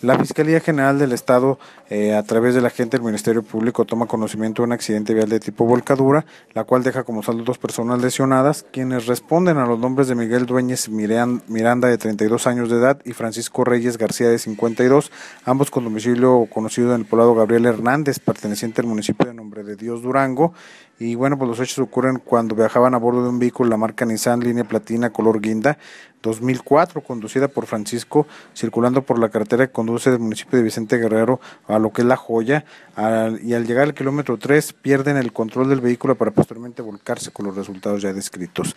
La Fiscalía General del Estado, eh, a través de la agente del Ministerio Público, toma conocimiento de un accidente vial de tipo volcadura, la cual deja como saldo dos personas lesionadas, quienes responden a los nombres de Miguel Dueñez Miranda, de 32 años de edad, y Francisco Reyes García, de 52, ambos con domicilio conocido en el poblado Gabriel Hernández, perteneciente al municipio de Nombre de Dios Durango. Y bueno, pues los hechos ocurren cuando viajaban a bordo de un vehículo, la marca Nissan, línea platina, color guinda, 2004, conducida por Francisco, circulando por la carretera con conduce del municipio de Vicente Guerrero a lo que es La Joya y al llegar al kilómetro 3 pierden el control del vehículo para posteriormente volcarse con los resultados ya descritos.